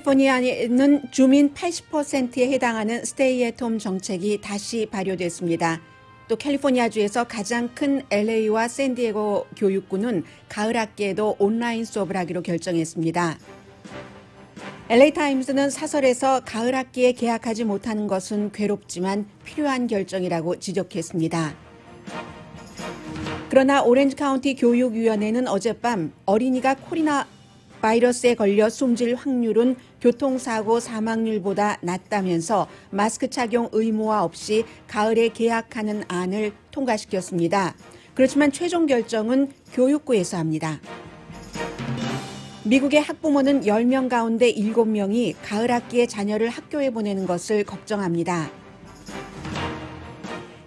캘리포니아에 있는 주민 80%에 해당하는 스테이앳홈 정책이 다시 발효됐습니다. 또 캘리포니아주에서 가장 큰 LA와 샌디에고 교육군는 가을 학기에도 온라인 수업을 하기로 결정했습니다. LA타임스는 사설에서 가을 학기에 계약하지 못하는 것은 괴롭지만 필요한 결정이라고 지적했습니다. 그러나 오렌지 카운티 교육위원회는 어젯밤 어린이가 코리나 바이러스에 걸려 숨질 확률은 교통사고 사망률보다 낮다면서 마스크 착용 의무화 없이 가을에 계약하는 안을 통과시켰습니다. 그렇지만 최종 결정은 교육부에서 합니다. 미국의 학부모는 10명 가운데 7명이 가을 학기에 자녀를 학교에 보내는 것을 걱정합니다.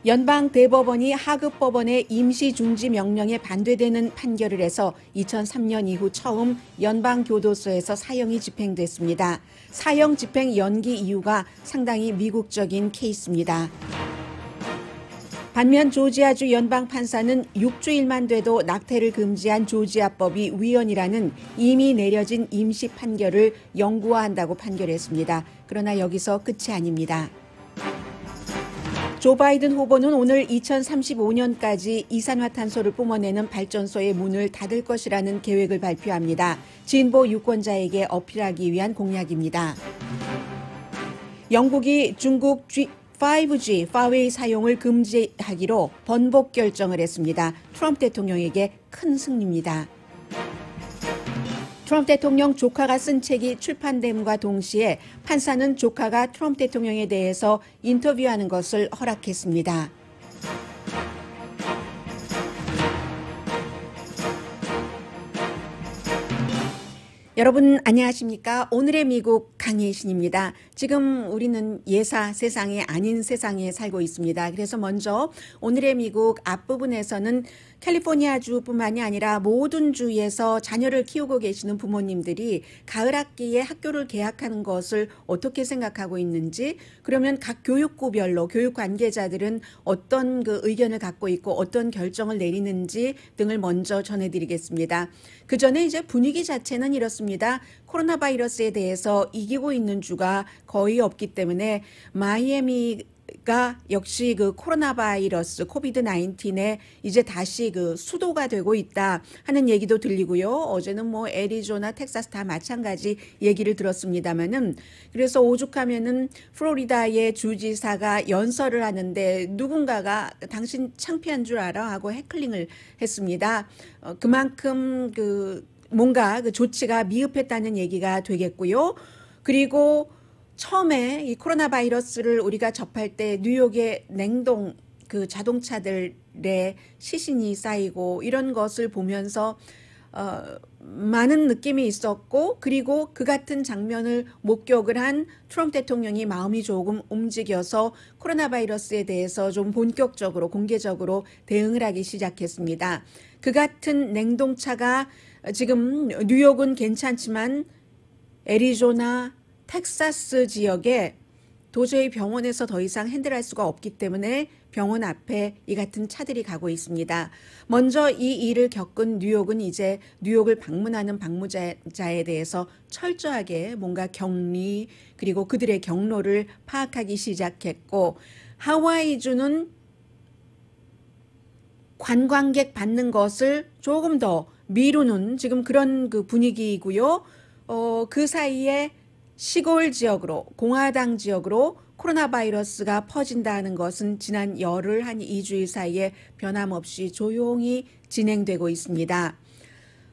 연방 대법원이 하급 법원의 임시 중지 명령에 반대되는 판결을 해서 2003년 이후 처음 연방 교도소에서 사형이 집행됐습니다. 사형 집행 연기 이유가 상당히 미국적인 케이스입니다. 반면 조지아주 연방 판사는 6주일만 돼도 낙태를 금지한 조지아법이 위헌이라는 이미 내려진 임시 판결을 영구화한다고 판결했습니다. 그러나 여기서 끝이 아닙니다. 조 바이든 후보는 오늘 2035년까지 이산화탄소를 뿜어내는 발전소의 문을 닫을 것이라는 계획을 발표합니다. 진보 유권자에게 어필하기 위한 공약입니다. 영국이 중국 G, 5G 파웨이 사용을 금지하기로 번복 결정을 했습니다. 트럼프 대통령에게 큰 승리입니다. 트럼프 대통령 조카가 쓴 책이 출판됨과 동시에 판사는 조카가 트럼프 대통령에 대해서 인터뷰하는 것을 허락했습니다. 여러분 안녕하십니까? 오늘의 미국 강혜신입니다. 지금 우리는 예사 세상이 아닌 세상에 살고 있습니다. 그래서 먼저 오늘의 미국 앞부분에서는 캘리포니아 주뿐만이 아니라 모든 주에서 자녀를 키우고 계시는 부모님들이 가을 학기에 학교를 개학하는 것을 어떻게 생각하고 있는지 그러면 각 교육구별로 교육 관계자들은 어떤 그 의견을 갖고 있고 어떤 결정을 내리는지 등을 먼저 전해드리겠습니다. 그 전에 이제 분위기 자체는 이렇습니다. 코로나 바이러스에 대해서 이기고 있는 주가 거의 없기 때문에 마이애미 보니까 그러니까 역시 그 코로나 바이러스 코비드 19에 이제 다시 그 수도가 되고 있다 하는 얘기도 들리고요. 어제는 뭐 애리조나, 텍사스 다 마찬가지 얘기를 들었습니다만은 그래서 오죽하면은 플로리다의 주지사가 연설을 하는데 누군가가 당신 창피한 줄 알아 하고 해클링을 했습니다. 어, 그만큼 그 뭔가 그 조치가 미흡했다는 얘기가 되겠고요. 그리고 처음에 이 코로나 바이러스를 우리가 접할 때 뉴욕의 냉동 그 자동차들의 시신이 쌓이고 이런 것을 보면서 어, 많은 느낌이 있었고 그리고 그 같은 장면을 목격을 한 트럼프 대통령이 마음이 조금 움직여서 코로나 바이러스에 대해서 좀 본격적으로 공개적으로 대응을 하기 시작했습니다. 그 같은 냉동차가 지금 뉴욕은 괜찮지만 애리조나, 텍사스 지역에 도저히 병원에서 더 이상 핸들할 수가 없기 때문에 병원 앞에 이 같은 차들이 가고 있습니다. 먼저 이 일을 겪은 뉴욕은 이제 뉴욕을 방문하는 방문자에 대해서 철저하게 뭔가 격리 그리고 그들의 경로를 파악하기 시작했고 하와이주는 관광객 받는 것을 조금 더 미루는 지금 그런 그 분위기이고요. 어, 그 사이에 시골 지역으로 공화당 지역으로 코로나 바이러스가 퍼진다는 것은 지난 열흘 한 2주일 사이에 변함없이 조용히 진행되고 있습니다.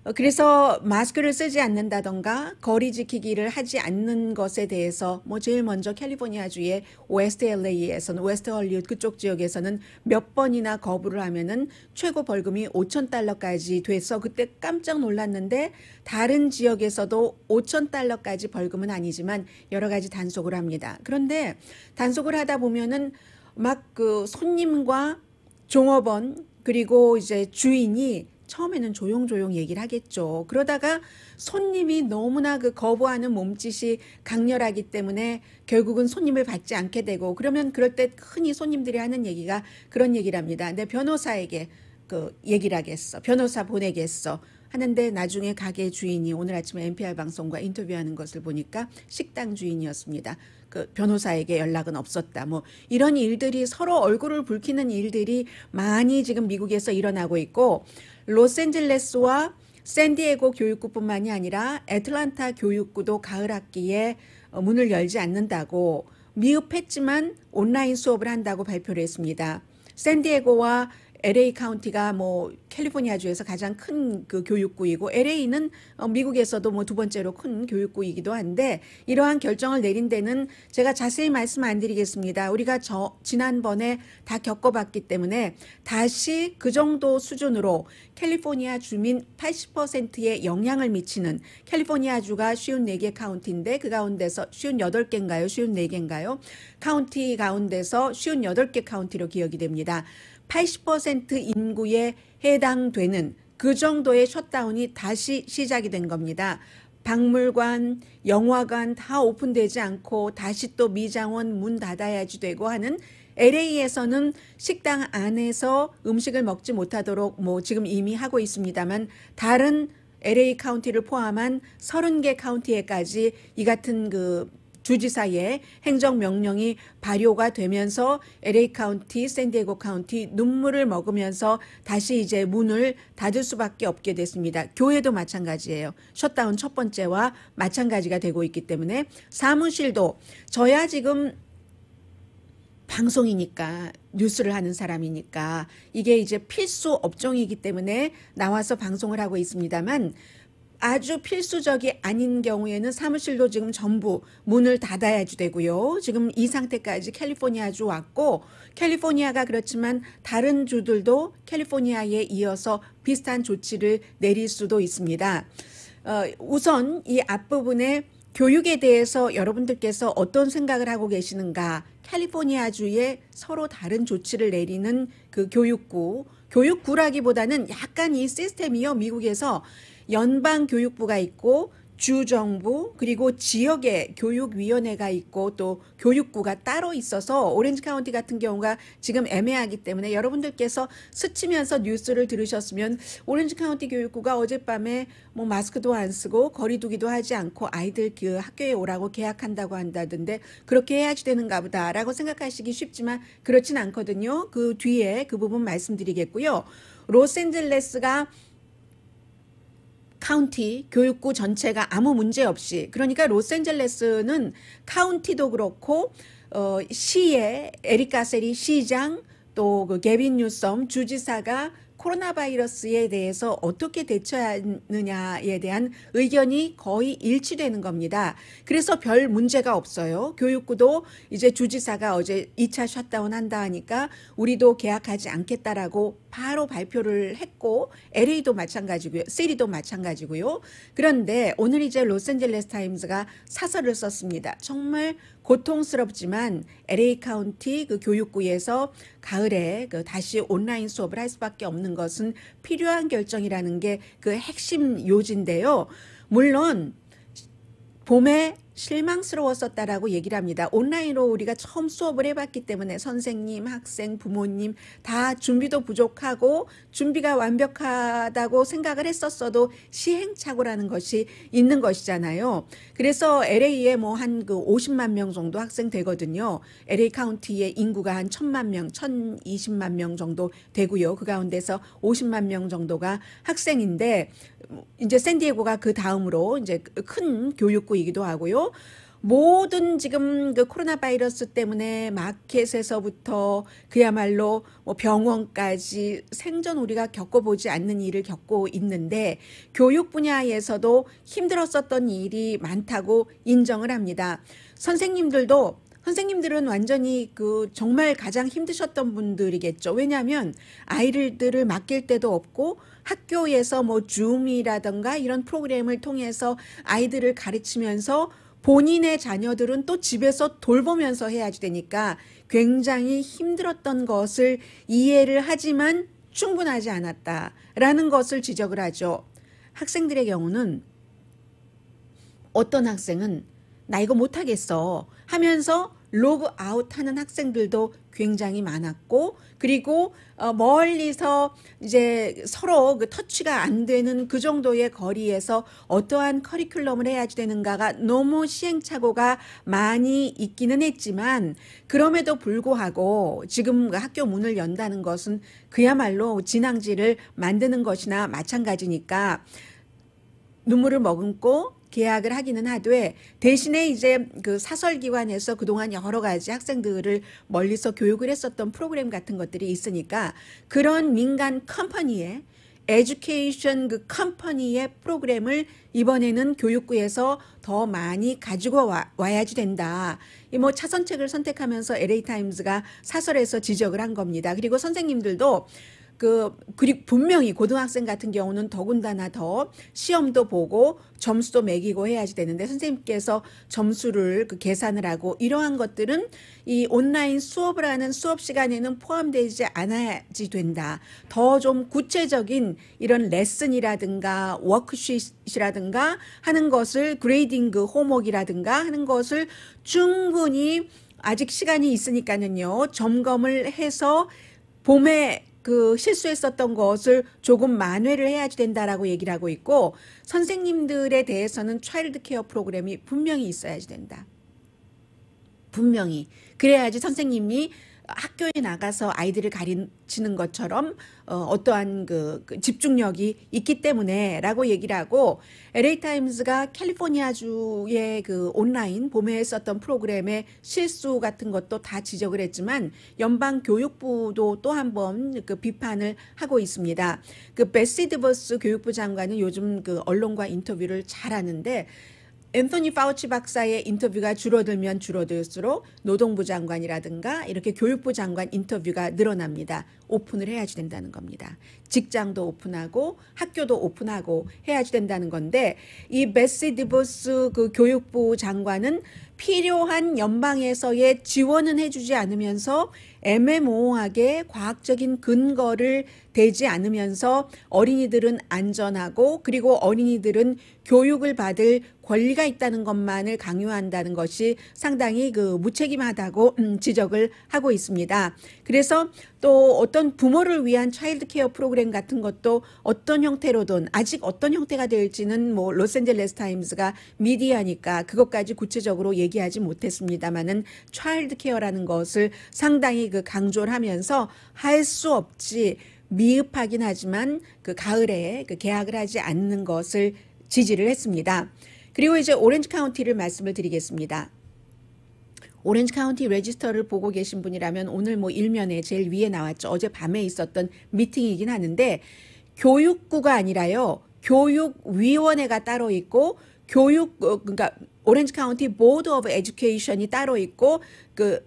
어, 그래서 마스크를 쓰지 않는다던가 거리 지키기를 하지 않는 것에 대해서 뭐 제일 먼저 캘리포니아주의 웨스트 LA에서는 웨스트 헐리우드 그쪽 지역에서는 몇 번이나 거부를 하면은 최고 벌금이 5천 달러까지 돼서 그때 깜짝 놀랐는데 다른 지역에서도 5천 달러까지 벌금은 아니지만 여러 가지 단속을 합니다. 그런데 단속을 하다 보면은 막 그 손님과 종업원 그리고 이제 주인이 처음에는 조용조용 얘기를 하겠죠. 그러다가 손님이 너무나 그 거부하는 몸짓이 강렬하기 때문에 결국은 손님을 받지 않게 되고 그러면 그럴 때 흔히 손님들이 하는 얘기가 그런 얘기랍니다. 내 변호사에게 그 얘기를 하겠어. 변호사 보내겠어. 하는데 나중에 가게 주인이 오늘 아침에 NPR 방송과 인터뷰하는 것을 보니까 식당 주인이었습니다. 그 변호사에게 연락은 없었다. 뭐 이런 일들이 서로 얼굴을 붉히는 일들이 많이 지금 미국에서 일어나고 있고 로스앤젤레스와 샌디에고 교육구뿐만이 아니라 애틀란타 교육구도 가을 학기에 어, 문을 열지 않는다고 미흡했지만 온라인 수업을 한다고 발표를 했습니다. 샌디에고와 LA 카운티가 뭐 캘리포니아주에서 가장 큰 그 교육구이고 LA는 어, 미국에서도 뭐 두 번째로 큰 교육구이기도 한데 이러한 결정을 내린 데는 제가 자세히 말씀 안 드리겠습니다. 우리가 저 지난번에 다 겪어봤기 때문에 다시 그 정도 수준으로 캘리포니아 주민 80%에 영향을 미치는 캘리포니아주가 쉬운 네 개 카운티인데 그 가운데서 쉬운 여덟 개인가요 쉬운 네개인가요 카운티 가운데서 쉬운 여덟 개 카운티로 기억이 됩니다. 80% 인구에 해당되는 그 정도의 셧다운이 다시 시작이 된 겁니다. 박물관, 영화관 다 오픈되지 않고 다시 또 미장원 문 닫아야지 되고 하는 LA에서는 식당 안에서 음식을 먹지 못하도록 뭐 지금 이미 하고 있습니다만 다른 LA 카운티를 포함한 30개 카운티에까지 이 같은 그 주지사의 행정명령이 발효가 되면서 LA 카운티, 샌디에고 카운티 눈물을 먹으면서 다시 이제 문을 닫을 수밖에 없게 됐습니다. 교회도 마찬가지예요. 셧다운 첫 번째와 마찬가지가 되고 있기 때문에 사무실도 저야 지금 방송이니까 뉴스를 하는 사람이니까 이게 이제 필수 업종이기 때문에 나와서 방송을 하고 있습니다만 아주 필수적이 아닌 경우에는 사무실도 지금 전부 문을 닫아야 되고요. 지금 이 상태까지 캘리포니아주 왔고 캘리포니아가 그렇지만 다른 주들도 캘리포니아에 이어서 비슷한 조치를 내릴 수도 있습니다. 어, 우선 이 앞부분에 교육에 대해서 여러분들께서 어떤 생각을 하고 계시는가? 캘리포니아주에 서로 다른 조치를 내리는 그 교육구, 교육구라기보다는 약간 이 시스템이요. 미국에서 연방교육부가 있고 주정부 그리고 지역의 교육위원회가 있고 또 교육부가 따로 있어서 오렌지 카운티 같은 경우가 지금 애매하기 때문에 여러분들께서 스치면서 뉴스를 들으셨으면 오렌지 카운티 교육부가 어젯밤에 뭐 마스크도 안 쓰고 거리두기도 하지 않고 아이들 그 학교에 오라고 계약한다고 한다던데 그렇게 해야지 되는가 보다라고 생각하시기 쉽지만 그렇진 않거든요. 그 뒤에 그 부분 말씀드리겠고요. 로스앤젤레스가 카운티 교육부 전체가 아무 문제 없이 그러니까 로스앤젤레스는 카운티도 그렇고 어, 시의 에리카세리 시장 또 그 게빈 뉴섬 주지사가 코로나 바이러스에 대해서 어떻게 대처하느냐에 대한 의견이 거의 일치되는 겁니다. 그래서 별 문제가 없어요. 교육부도 이제 주지사가 어제 2차 셧다운 한다 하니까 우리도 계약하지 않겠다라고 바로 발표를 했고 LA도 마찬가지고요. 시리도 마찬가지고요. 그런데 오늘 이제 로스앤젤레스 타임즈가 사설을 썼습니다. 정말 고통스럽지만 LA 카운티 그 교육부에서 가을에 그 다시 온라인 수업을 할 수밖에 없는 것은 필요한 결정이라는 게 그 핵심 요지인데요. 물론 봄에 실망스러웠었다라고 얘기를 합니다. 온라인으로 우리가 처음 수업을 해봤기 때문에 선생님, 학생, 부모님 다 준비도 부족하고 준비가 완벽하다고 생각을 했었어도 시행착오라는 것이 있는 것이잖아요. 그래서 LA에 뭐 한 그 50만 명 정도 학생 되거든요. LA 카운티의 인구가 한 1000만 명, 1020만 명 정도 되고요. 그 가운데서 50만 명 정도가 학생인데 이제 샌디에고가 그 다음으로 이제 큰 교육구이기도 하고요. 모든 지금 그 코로나 바이러스 때문에 마켓에서부터 그야말로 뭐 병원까지 생전 우리가 겪어보지 않는 일을 겪고 있는데 교육 분야에서도 힘들었었던 일이 많다고 인정을 합니다. 선생님들도 선생님들은 완전히 그 정말 가장 힘드셨던 분들이겠죠. 왜냐하면 아이들을 맡길 때도 없고 학교에서 뭐 줌이라던가 이런 프로그램을 통해서 아이들을 가르치면서 본인의 자녀들은 또 집에서 돌보면서 해야지 되니까 굉장히 힘들었던 것을 이해를 하지만 충분하지 않았다라는 것을 지적을 하죠. 학생들의 경우는 어떤 학생은 나 이거 못하겠어 하면서 로그 아웃하는 학생들도 굉장히 많았고 그리고 어, 멀리서 이제 서로 그 터치가 안 되는 그 정도의 거리에서 어떠한 커리큘럼을 해야지 되는가가 너무 시행착오가 많이 있기는 했지만 그럼에도 불구하고 지금 그 학교 문을 연다는 것은 그야말로 진앙지를 만드는 것이나 마찬가지니까 눈물을 머금고 계약을 하기는 하되 대신에 이제 그 사설기관에서 그동안 여러 가지 학생들을 멀리서 교육을 했었던 프로그램 같은 것들이 있으니까 그런 민간 컴퍼니에 에듀케이션 그 컴퍼니의 프로그램을 이번에는 교육부에서 더 많이 가지고 와, 와야지 된다. 이 뭐 차선책을 선택하면서 l a 타임즈가 사설에서 지적을 한 겁니다. 그리고 선생님들도 그 그리고 분명히 고등학생 같은 경우는 더군다나 더 시험도 보고 점수도 매기고 해야지 되는데 선생님께서 점수를 그 계산을 하고 이러한 것들은 이 온라인 수업을 하는 수업 시간에는 포함되지 않아야지 된다. 더 좀 구체적인 이런 레슨이라든가 워크시이라든가 하는 것을 그레이딩그 호목이라든가 하는 것을 충분히 아직 시간이 있으니까는요. 점검을 해서 봄에 그 실수했었던 것을 조금 만회를 해야지 된다라고 얘기를 하고 있고 선생님들에 대해서는 차일드 케어 프로그램이 분명히 있어야지 된다. 분명히. 그래야지 선생님이 학교에 나가서 아이들을 가르치는 것처럼 어, 어떠한 그, 그 집중력이 있기 때문에라고 얘기를 하고 LA 타임즈가 캘리포니아 주의 그 온라인 봄에 썼던 프로그램의 실수 같은 것도 다 지적을 했지만 연방 교육부도 또 한 번 그 비판을 하고 있습니다. 그 베시 드버스 교육부 장관은 요즘 그 언론과 인터뷰를 잘하는데 앤서니 파우치 박사의 인터뷰가 줄어들면 줄어들수록 노동부 장관이라든가 이렇게 교육부 장관 인터뷰가 늘어납니다. 오픈을 해야지 된다는 겁니다. 직장도 오픈하고 학교도 오픈하고 해야지 된다는 건데 이 베시 디보스 그 교육부 장관은 필요한 연방에서의 지원은 해주지 않으면서 애매모호하게 과학적인 근거를 되지 않으면서 어린이들은 안전하고 그리고 어린이들은 교육을 받을 권리가 있다는 것만을 강요한다는 것이 상당히 그 무책임하다고 음, 지적을 하고 있습니다. 그래서 또 어떤 부모를 위한 차일드 케어 프로그램 같은 것도 어떤 형태로든 아직 어떤 형태가 될지는 뭐 로스앤젤레스 타임즈가 미디어니까 그것까지 구체적으로 얘기하지 못했습니다만은 차일드 케어라는 것을 상당히 그 강조를 하면서 할 수 없지 미흡하긴 하지만 그 가을에 그 계약을 하지 않는 것을 지지를 했습니다. 그리고 이제 오렌지 카운티를 말씀을 드리겠습니다. 오렌지 카운티 레지스터를 보고 계신 분이라면 오늘 뭐 일면에 제일 위에 나왔죠. 어제 밤에 있었던 미팅이긴 하는데 교육부가 아니라요. 교육위원회가 따로 있고 교육 어, 그러니까 오렌지 카운티 보드 오브 에듀케이션이 따로 있고 그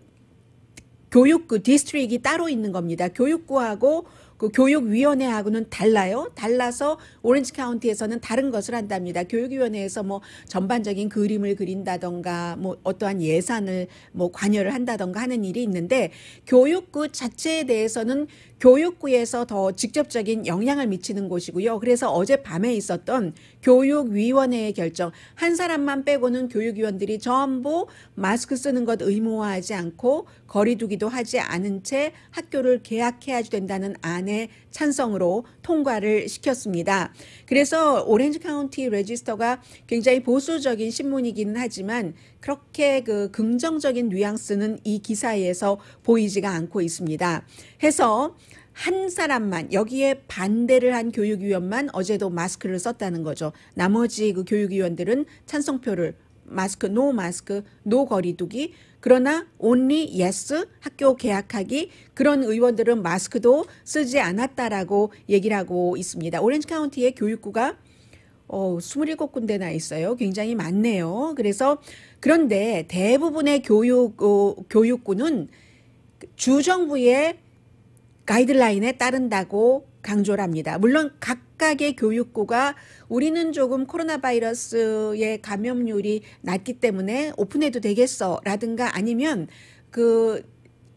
교육구 디스트릭이 따로 있는 겁니다. 교육구하고 그 교육위원회하고는 달라요. 달라서 오렌지 카운티에서는 다른 것을 한답니다. 교육위원회에서 뭐 전반적인 그림을 그린다던가 뭐 어떠한 예산을 뭐 관여를 한다던가 하는 일이 있는데 교육 그 자체에 대해서는 교육부에서 더 직접적인 영향을 미치는 곳이고요. 그래서 어젯밤에 있었던 교육위원회의 결정, 한 사람만 빼고는 교육위원들이 전부 마스크 쓰는 것 의무화하지 않고 거리두기도 하지 않은 채 학교를 개학해야 지 된다는 안에 찬성으로 통과를 시켰습니다. 그래서 오렌지 카운티 레지스터가 굉장히 보수적인 신문이기는 하지만 그렇게 그 긍정적인 뉘앙스는 이 기사에서 보이지가 않고 있습니다. 해서 한 사람만 여기에 반대를 한 교육위원만 어제도 마스크를 썼다는 거죠. 나머지 그 교육위원들은 찬성표를 마스크, 노 마스크, 노 거리두기. 그러나 only yes 학교 개학하기 그런 의원들은 마스크도 쓰지 않았다라고 얘기를 하고 있습니다. 오렌지 카운티의 교육부가 어, 27군데나 있어요. 굉장히 많네요. 그래서 그런데 대부분의 교육 어, 교육구는 그 주정부의 가이드라인에 따른다고 강조를 합니다. 물론 각각의 교육부가 우리는 조금 코로나 바이러스의 감염률이 낮기 때문에 오픈해도 되겠어 라든가 아니면 그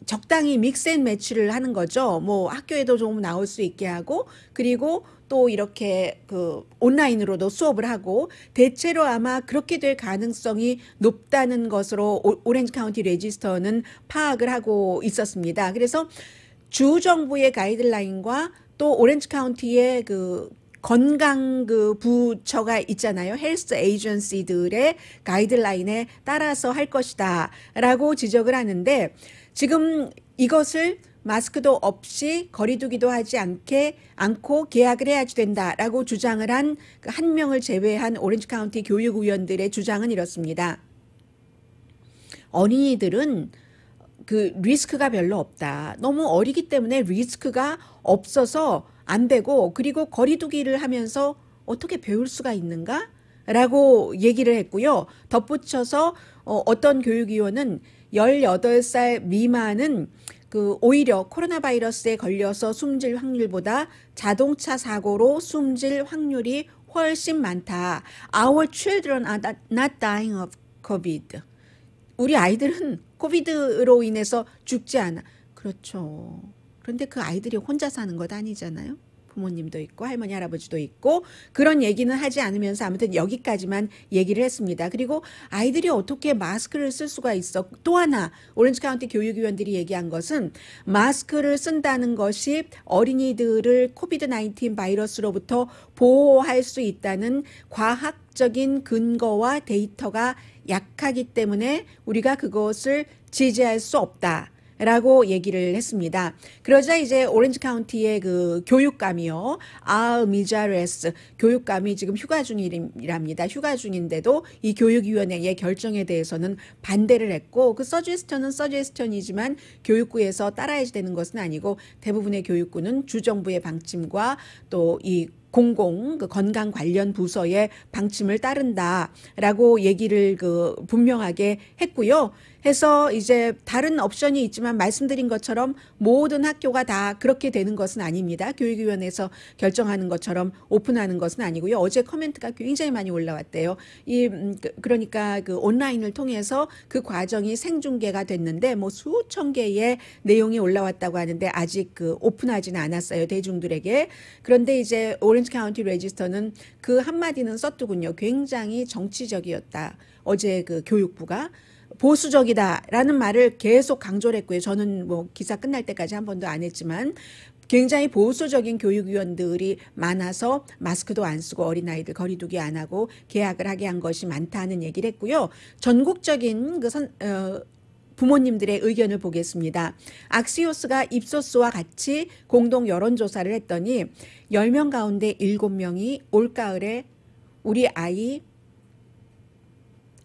적당히 믹스앤 매치를 하는 거죠. 뭐 학교에도 조금 나올 수 있게 하고 그리고 또 이렇게 그 온라인으로도 수업을 하고 대체로 아마 그렇게 될 가능성이 높다는 것으로 오렌지 카운티 레지스터는 파악을 하고 있었습니다. 그래서 주 정부의 가이드라인과 또 오렌지 카운티의 그 건강 그 부처가 있잖아요. 헬스 에이전시들의 가이드라인에 따라서 할 것이다. 라고 지적을 하는데 지금 이것을 마스크도 없이 거리두기도 하지 않게 않고 계약을 해야지 된다라고 주장을 한한 그 명을 제외한 오렌지 카운티 교육 위원들의 주장은 이렇습니다. 어린이들은 그 리스크가 별로 없다. 너무 어리기 때문에 리스크가 없어서 안 되고 그리고 거리두기를 하면서 어떻게 배울 수가 있는가? 라고 얘기를 했고요. 덧붙여서 어, 어떤 교육위원은 18살 미만은 그 오히려 코로나 바이러스에 걸려서 숨질 확률보다 자동차 사고로 숨질 확률이 훨씬 많다. Our children are not dying of COVID. 우리 아이들은 코비드로 인해서 죽지 않아. 그렇죠. 그런데 그 아이들이 혼자 사는 것 아니잖아요. 부모님도 있고 할머니 할아버지도 있고 그런 얘기는 하지 않으면서 아무튼 여기까지만 얘기를 했습니다. 그리고 아이들이 어떻게 마스크를 쓸 수가 있어 또 하나 오렌지 카운티 교육위원들이 얘기한 것은 마스크를 쓴다는 것이 어린이들을 코비드 19 바이러스로부터 보호할 수 있다는 과학적인 근거와 데이터가 약하기 때문에 우리가 그것을 지지할 수 없다. 라고 얘기를 했습니다. 그러자 이제 오렌지 카운티의 그 교육감이요. 아, 미자레스. 교육감이 지금 휴가 중이랍니다. 휴가 중인데도 이 교육위원회의 결정에 대해서는 반대를 했고, 그 서제스턴은 서제스턴이지만 교육부에서 따라야 되는 것은 아니고 대부분의 교육부는 주정부의 방침과 또이 공공 그 건강 관련 부서의 방침을 따른다라고 얘기를 그 분명하게 했고요. 해서 이제 다른 옵션이 있지만 말씀드린 것처럼 모든 학교가 다 그렇게 되는 것은 아닙니다. 교육위원회에서 결정하는 것처럼 오픈하는 것은 아니고요. 어제 커멘트가 굉장히 많이 올라왔대요. 이 음, 그, 그러니까 그 온라인을 통해서 그 과정이 생중계가 됐는데 뭐 수천 개의 내용이 올라왔다고 하는데 아직 그 오픈하지는 않았어요 대중들에게. 그런데 이제 오랜 오렌지 카운티 레지스터는 그 한마디는 썼더군요. 굉장히 정치적이었다. 어제 그 교육부가 보수적이다라는 말을 계속 강조를 했고요. 저는 뭐 기사 끝날 때까지 한 번도 안 했지만 굉장히 보수적인 교육위원들이 많아서 마스크도 안 쓰고 어린아이들 거리두기 안 하고 계약을 하게 한 것이 많다는 얘기를 했고요. 전국적인 그 선, 어, 부모님들의 의견을 보겠습니다. 악시오스가 입소스와 같이 공동 여론조사를 했더니 10명 가운데 7명이 올가을에 우리 아이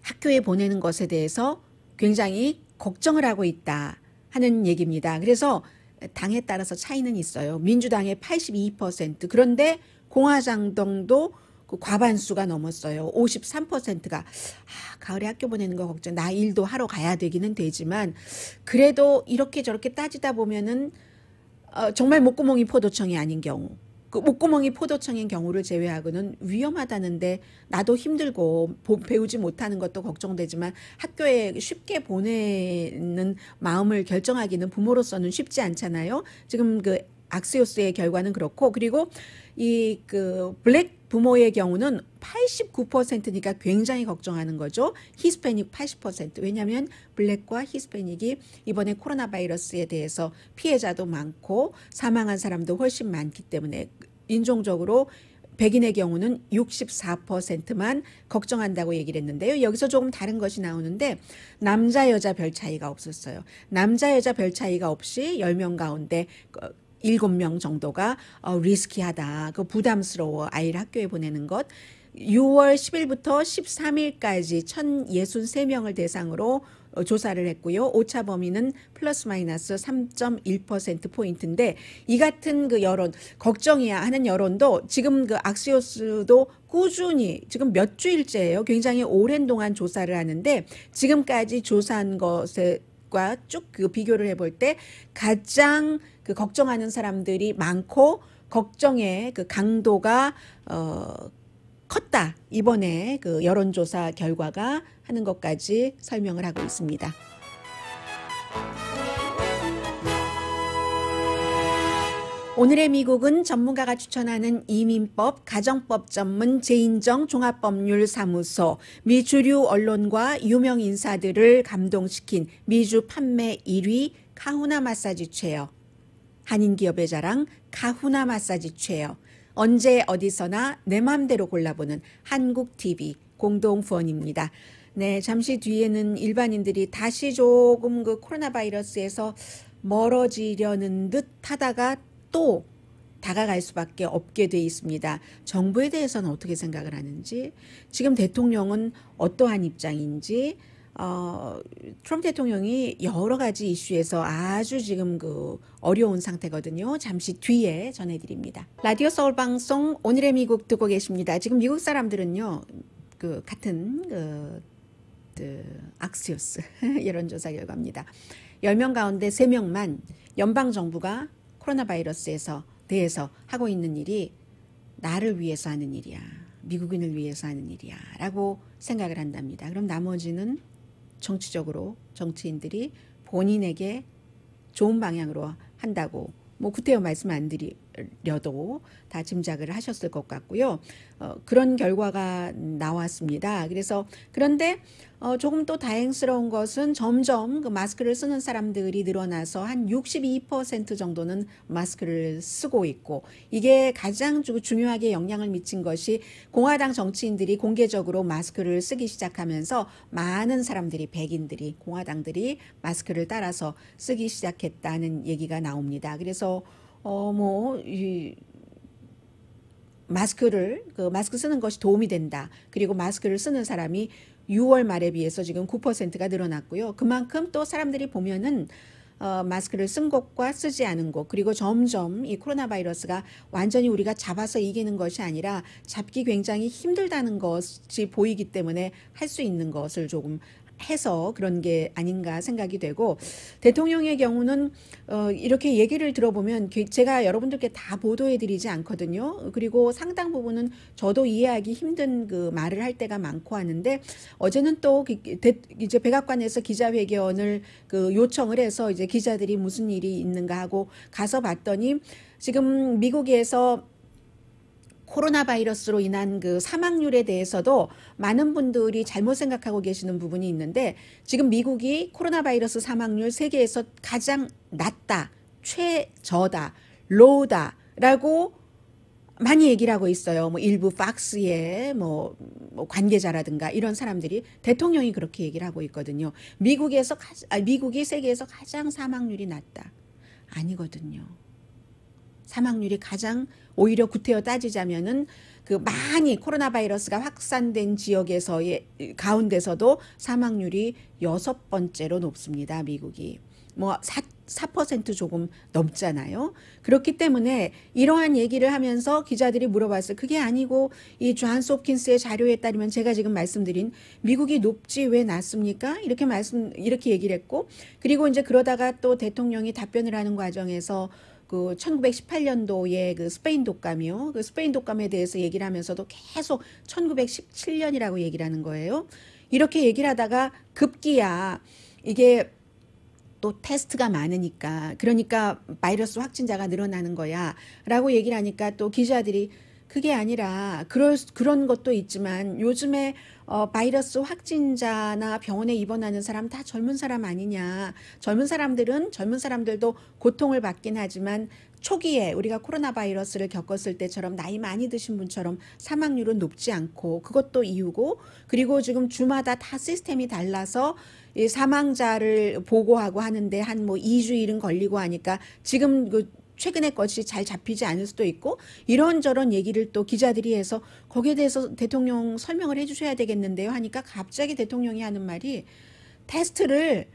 학교에 보내는 것에 대해서 굉장히 걱정을 하고 있다 하는 얘기입니다. 그래서 당에 따라서 차이는 있어요. 민주당의 82% 그런데 공화장도 그 과반수가 넘었어요. 53%가 아, 가을에 학교 보내는 거 걱정. 나 일도 하러 가야 되기는 되지만 그래도 이렇게 저렇게 따지다 보면은 어, 정말 목구멍이 포도청이 아닌 경우. 그 목구멍이 포도청인 경우를 제외하고는 위험하다는데 나도 힘들고 배우지 못하는 것도 걱정되지만 학교에 쉽게 보내는 마음을 결정하기는 부모로서는 쉽지 않잖아요. 지금 그 악세오스의 결과는 그렇고 그리고 이 그 블랙 부모의 경우는 89%니까 굉장히 걱정하는 거죠. 히스패닉 80%. 왜냐하면 블랙과 히스패닉이 이번에 코로나 바이러스에 대해서 피해자도 많고 사망한 사람도 훨씬 많기 때문에 인종적으로 백인의 경우는 64%만 걱정한다고 얘기를 했는데요. 여기서 조금 다른 것이 나오는데 남자 여자 별 차이가 없었어요. 남자 여자 별 차이가 없이 10명 가운데 그 일곱 명 정도가 어, 리스키하다. 그 부담스러워. 아이를 학교에 보내는 것. 6월 10일부터 13일까지 1,063명을 대상으로 어, 조사를 했고요. 오차 범위는 플러스 마이너스 3.1% 포인트인데 이 같은 그 여론 걱정이야 하는 여론도 지금 그 악시오스도 꾸준히 지금 몇 주일째예요. 굉장히 오랜 동안 조사를 하는데 지금까지 조사한 것에 과쭉그 비교를 해볼 때 가장 그 걱정하는 사람들이 많고 걱정의 그 강도가 어 컸다 이번에 그 여론조사 결과가 하는 것까지 설명을 하고 있습니다. 오늘의 미국은 전문가가 추천하는 이민법, 가정법 전문 재인정 종합법률사무소, 미 주류 언론과 유명 인사들을 감동시킨 미주 판매 1위 카후나 마사지 체어, 한인 기업의 자랑 카후나 마사지 체어, 언제 어디서나 내 맘대로 골라보는 한국 TV 공동 후원입니다. 네, 잠시 뒤에는 일반인들이 다시 조금 그 코로나 바이러스에서 멀어지려는 듯 하다가 또 다가갈 수밖에 없게 돼 있습니다. 정부에 대해서는 어떻게 생각을 하는지, 지금 대통령은 어떠한 입장인지, 어, 트럼프 대통령이 여러 가지 이슈에서 아주 지금 그 어려운 상태거든요. 잠시 뒤에 전해드립니다. 라디오 서울 방송 오늘의 미국 듣고 계십니다. 지금 미국 사람들은요, 그 같은 그, 그악스 i 스 여론조사 결과입니다. 10명 가운데 3명만 연방정부가 코로나 바이러스에서 대해서 하고 있는 일이 나를 위해서 하는 일이야. 미국인을 위해서 하는 일이야. 라고 생각을 한답니다. 그럼 나머지는 정치적으로 정치인들이 본인에게 좋은 방향으로 한다고 뭐 구태여 말씀 안 드리, 고 하려도 다 짐작을 하셨을 것 같고요. 어, 그런 결과가 나왔습니다. 그래서 그런데 어, 조금 또 다행스러운 것은 점점 그 마스크를 쓰는 사람들이 늘어나서 한 62% 정도는 마스크를 쓰고 있고 이게 가장 중요하게 영향을 미친 것이 공화당 정치인들이 공개적으로 마스크를 쓰기 시작하면서 많은 사람들이 백인들이 공화당들이 마스크를 따라서 쓰기 시작했다는 얘기가 나옵니다. 그래서 어, 뭐, 이, 마스크를, 그 마스크 쓰는 것이 도움이 된다. 그리고 마스크를 쓰는 사람이 6월 말에 비해서 지금 9%가 늘어났고요. 그만큼 또 사람들이 보면은 어, 마스크를 쓴 것과 쓰지 않은 것 그리고 점점 이 코로나 바이러스가 완전히 우리가 잡아서 이기는 것이 아니라 잡기 굉장히 힘들다는 것이 보이기 때문에 할 수 있는 것을 조금 해서 그런 게 아닌가 생각이 되고 대통령의 경우는 어, 이렇게 얘기를 들어보면 그 제가 여러분들께 다 보도해드리지 않거든요. 그리고 상당 부분은 저도 이해하기 힘든 그 말을 할 때가 많고 하는데 어제는 또 이제 백악관에서 기자회견을 그 요청을 해서 이제 기자들이 무슨 일이 있는가 하고 가서 봤더니 지금 미국에서 코로나 바이러스로 인한 그 사망률에 대해서도 많은 분들이 잘못 생각하고 계시는 부분이 있는데 지금 미국이 코로나 바이러스 사망률 세계에서 가장 낮다, 최저다, 로우다라고 많이 얘기를 하고 있어요. 뭐 일부 팍스의 뭐, 뭐, 관계자라든가 이런 사람들이 대통령이 그렇게 얘기를 하고 있거든요. 미국에서 가, 아, 미국이 세계에서 가장 사망률이 낮다. 아니거든요. 사망률이 가장 오히려 구태여 따지자면은 그 많이 코로나 바이러스가 확산된 지역에서의 가운데서도 사망률이 여섯 번째로 높습니다. 미국이. 뭐 4, 4% 조금 넘잖아요. 그렇기 때문에 이러한 얘기를 하면서 기자들이 물어봤어요. 그게 아니고 이 주한 소프킨스의 자료에 따르면 제가 지금 말씀드린 미국이 높지 왜 낮습니까? 이렇게 말씀 이렇게 얘기를 했고 그리고 이제 그러다가 또 대통령이 답변을 하는 과정에서 그 1918년도에 그 스페인 독감이요. 그 스페인 독감에 대해서 얘기를 하면서도 계속 1917년이라고 얘기를 하는 거예요. 이렇게 얘기를 하다가 급기야 이게 또 테스트가 많으니까 그러니까 바이러스 확진자가 늘어나는 거야라고 얘기를 하니까 또 기자들이 그게 아니라 그럴 그런 것도 있지만 요즘에 어, 바이러스 확진자나 병원에 입원하는 사람 다 젊은 사람 아니냐. 젊은 사람들은 젊은 사람들도 고통을 받긴 하지만 초기에 우리가 코로나 바이러스를 겪었을 때처럼 나이 많이 드신 분처럼 사망률은 높지 않고 그것도 이유고 그리고 지금 주마다 다 시스템이 달라서 이 사망자를 보고하고 하는데 한 뭐 2주일은 걸리고 하니까 지금 그 최근의 것이 잘 잡히지 않을 수도 있고 이런저런 얘기를 또 기자들이 해서 거기에 대해서 대통령 설명을 해주셔야 되겠는데요 하니까 갑자기 대통령이 하는 말이 테스트를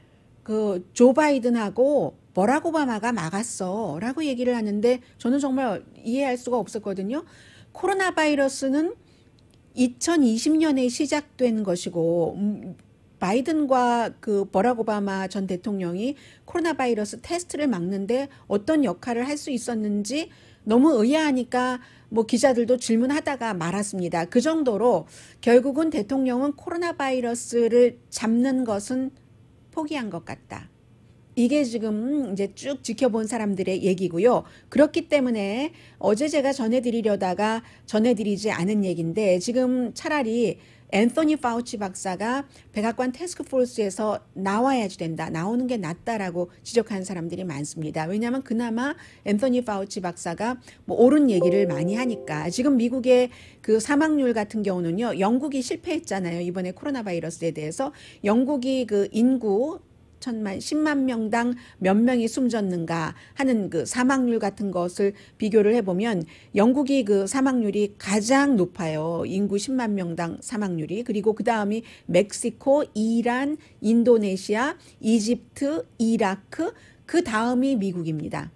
그조 바이든하고 버락 오바마가 막았어 라고 얘기를 하는데 저는 정말 이해할 수가 없었거든요. 코로나 바이러스는 2020년에 시작된 것이고 음, 바이든과 그 버락 오바마 전 대통령이 코로나 바이러스 테스트를 막는데 어떤 역할을 할 수 있었는지 너무 의아하니까 뭐 기자들도 질문하다가 말았습니다. 그 정도로 결국은 대통령은 코로나 바이러스를 잡는 것은 포기한 것 같다. 이게 지금 이제 쭉 지켜본 사람들의 얘기고요. 그렇기 때문에 어제 제가 전해드리려다가 전해드리지 않은 얘기인데 지금 차라리 앤서니 파우치 박사가 백악관 테스크포스에서 나와야지 된다. 나오는 게 낫다라고 지적한 사람들이 많습니다. 왜냐하면 그나마 앤서니 파우치 박사가 뭐 옳은 얘기를 많이 하니까 지금 미국의 그 사망률 같은 경우는요. 영국이 실패했잖아요. 이번에 코로나 바이러스에 대해서 영국이 그 인구 천만, 십만 명당 몇 명이 숨졌는가 하는 그 사망률 같은 것을 비교를 해보면 영국이 그 사망률이 가장 높아요. 인구 십만 명당 사망률이. 그리고 그 다음이 멕시코, 이란, 인도네시아, 이집트, 이라크, 그 다음이 미국입니다.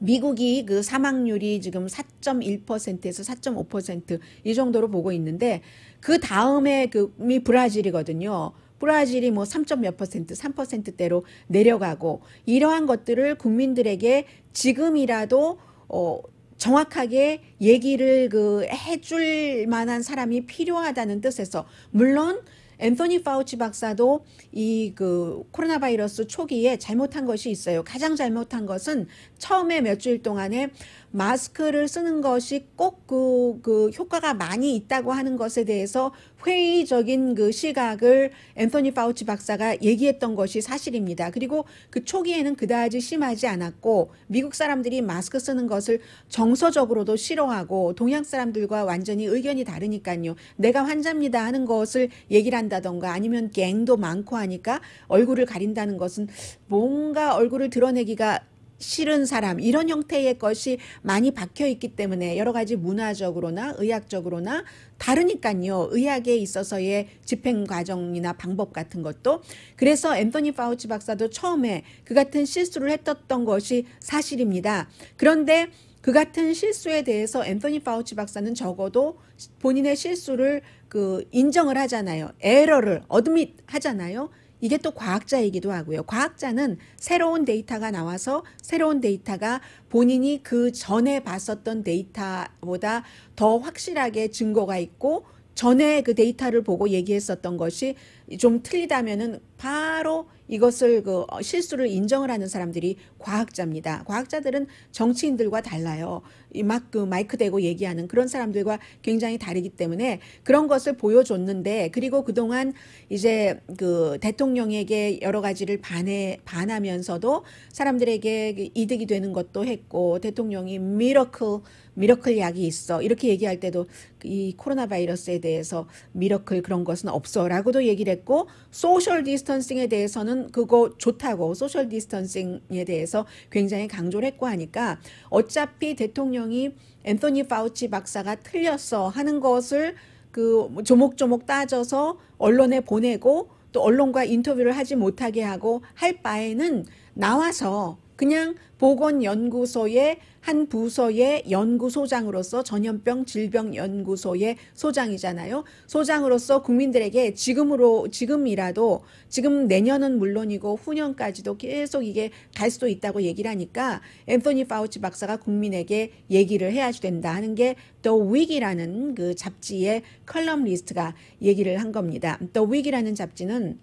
미국이 그 사망률이 지금 4.1%에서 4.5%이 정도로 보고 있는데 그 다음에 그 미 브라질이거든요. 브라질이 뭐 3. 몇 퍼센트, 3%대로 내려가고 이러한 것들을 국민들에게 지금이라도 어 정확하게 얘기를 그 해줄 만한 사람이 필요하다는 뜻에서 물론 앤서니 파우치 박사도 이 그 코로나 바이러스 초기에 잘못한 것이 있어요. 가장 잘못한 것은 처음에 몇 주일 동안에 마스크를 쓰는 것이 꼭그 그 효과가 많이 있다고 하는 것에 대해서 회의적인 그 시각을 앤서니 파우치 박사가 얘기했던 것이 사실입니다. 그리고 그 초기에는 그다지 심하지 않았고 미국 사람들이 마스크 쓰는 것을 정서적으로도 싫어하고 동양 사람들과 완전히 의견이 다르니까요. 내가 환자입니다 하는 것을 얘기를 한다던가 아니면 갱도 많고 하니까 얼굴을 가린다는 것은 뭔가 얼굴을 드러내기가 싫은 사람 이런 형태의 것이 많이 박혀 있기 때문에 여러 가지 문화적으로나 의학적으로나 다르니까요. 의학에 있어서의 집행 과정이나 방법 같은 것도 그래서 앤토니 파우치 박사도 처음에 그 같은 실수를 했었던 것이 사실입니다. 그런데 그 같은 실수에 대해서 앤토니 파우치 박사는 적어도 본인의 실수를 그 인정을 하잖아요. 에러를 어드밋 하잖아요. 이게 또 과학자이기도 하고요. 과학자는 새로운 데이터가 나와서 새로운 데이터가 본인이 그 전에 봤었던 데이터보다 더 확실하게 증거가 있고 전에 그 데이터를 보고 얘기했었던 것이 좀 틀리다면은 바로 이것을 그 어, 실수를 인정을 하는 사람들이 과학자입니다. 과학자들은 정치인들과 달라요. 막그 마이크 대고 얘기하는 그런 사람들과 굉장히 다르기 때문에 그런 것을 보여줬는데 그리고 그동안 이제 그 대통령에게 여러 가지를 반해 반하면서도 사람들에게 그 이득이 되는 것도 했고 대통령이 미러클 미러클 약이 있어 이렇게 얘기할 때도 그 이 코로나 바이러스에 대해서 미러클 그런 것은 없어라고도 얘기를 했고 소셜 디스턴싱에 대해서는 저는 그거 좋다고 소셜 디스턴싱에 대해서 굉장히 강조를 했고 하니까 어차피 대통령이 앤서니 파우치 박사가 틀렸어 하는 것을 그 조목조목 따져서 언론에 보내고 또 언론과 인터뷰를 하지 못하게 하고 할 바에는 나와서 그냥 보건연구소의 한 부서의 연구소장으로서 전염병 질병연구소의 소장이잖아요. 소장으로서 국민들에게 지금으로, 지금이라도, 지금 내년은 물론이고 후년까지도 계속 이게 갈 수도 있다고 얘기를 하니까 앤서니 파우치 박사가 국민에게 얘기를 해야 된다 하는 게 The Week이라는 그 잡지의 컬럼 리스트가 얘기를 한 겁니다. The Week이라는 잡지는